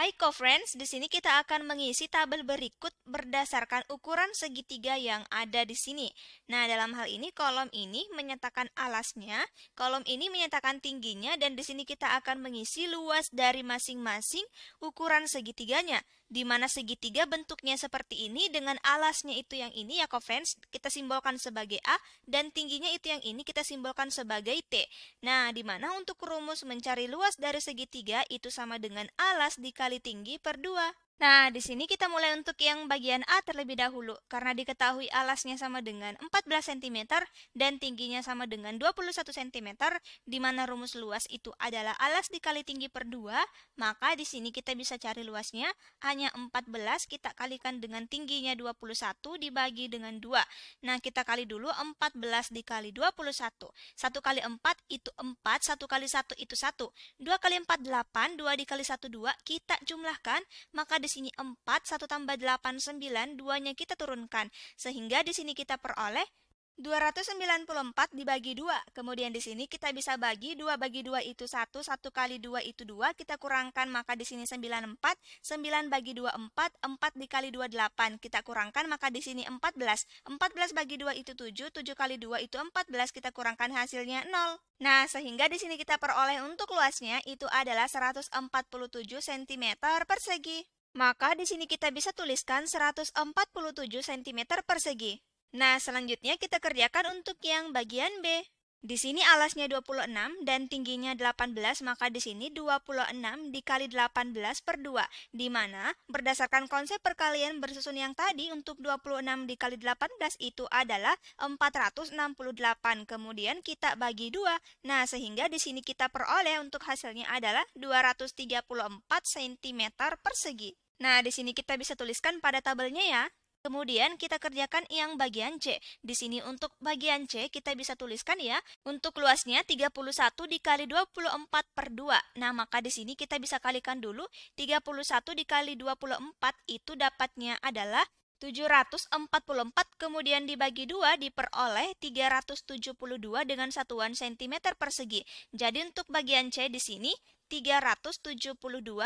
Hai co-friends, di sini kita akan mengisi tabel berikut berdasarkan ukuran segitiga yang ada di sini. Nah, dalam hal ini kolom ini menyatakan alasnya, kolom ini menyatakan tingginya, dan di sini kita akan mengisi luas dari masing-masing ukuran segitiganya. Di mana segitiga bentuknya seperti ini dengan alasnya itu yang ini ya co-friends, kita simbolkan sebagai A, dan tingginya itu yang ini kita simbolkan sebagai T. Nah, di mana untuk rumus mencari luas dari segitiga itu sama dengan alas dikali kali tinggi per dua Nah, di sini kita mulai untuk yang bagian A terlebih dahulu, karena diketahui alasnya sama dengan 14 cm dan tingginya sama dengan 21 cm, di mana rumus luas itu adalah alas dikali tinggi per 2, maka di sini kita bisa cari luasnya hanya 14 kita kalikan dengan tingginya 21 dibagi dengan 2. Nah, kita kali dulu 14 dikali 21. 1 kali 4 itu 4, 1 kali 1 itu 1. 2 kali 4, 8, 2 dikali 1, 2, kita jumlahkan, maka di sini 4, 1 tambah 8, 9, 2-nya kita turunkan. Sehingga di sini kita peroleh 294 dibagi 2. Kemudian di sini kita bisa bagi 2 bagi 2 itu 1, 1 kali 2 itu 2, kita kurangkan maka di sini 94, 9 bagi 2 4, 4 dikali 2 8, kita kurangkan maka di sini 14. 14 bagi 2 itu 7, 7 kali 2 itu 14, kita kurangkan hasilnya 0. Nah, sehingga di sini kita peroleh untuk luasnya itu adalah 147 cm persegi. Maka di sini kita bisa tuliskan 147 cm persegi. Nah, selanjutnya kita kerjakan untuk yang bagian B. Di sini alasnya 26 dan tingginya 18, maka di sini 26 dikali 18 per 2, di mana berdasarkan konsep perkalian bersusun yang tadi untuk 26 dikali 18 itu adalah 468, kemudian kita bagi 2. Nah, sehingga di sini kita peroleh untuk hasilnya adalah 234 cm persegi. Nah, di sini kita bisa tuliskan pada tabelnya ya. Kemudian kita kerjakan yang bagian C. Di sini untuk bagian C kita bisa tuliskan ya, untuk luasnya 31 dikali 24 per 2. Nah, maka di sini kita bisa kalikan dulu 31 dikali 24 itu dapatnya adalah 744 kemudian dibagi 2 diperoleh 372 dengan satuan sentimeter persegi. Jadi untuk bagian C di sini 372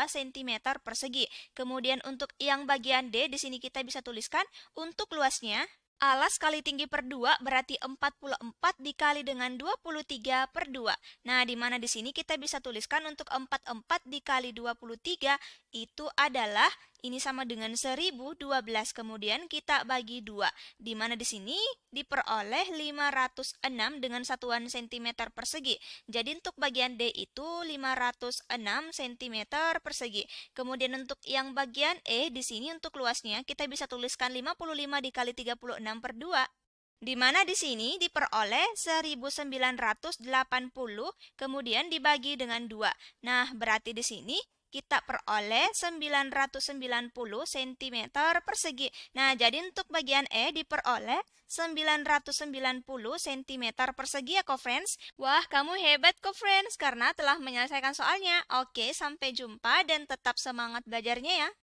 cm persegi. Kemudian untuk yang bagian D, di sini kita bisa tuliskan untuk luasnya Alas kali tinggi per 2 berarti 44 dikali dengan 23 per 2. Nah, di mana di sini kita bisa tuliskan untuk 44 dikali 23 itu adalah ini sama dengan 1012 kemudian kita bagi 2. Di mana di sini diperoleh 506 dengan satuan cm persegi. Jadi untuk bagian D itu 506 cm persegi. Kemudian untuk yang bagian E di sini untuk luasnya kita bisa tuliskan 55 dikali 36 per 2 di mana di sini diperoleh 1980 kemudian dibagi dengan 2. Nah, berarti di sini kita peroleh 990 cm persegi. Nah, jadi untuk bagian E diperoleh 990 cm persegi ya, co-friends. Wah, kamu hebat, co-friends, karena telah menyelesaikan soalnya. Oke, sampai jumpa dan tetap semangat belajarnya ya.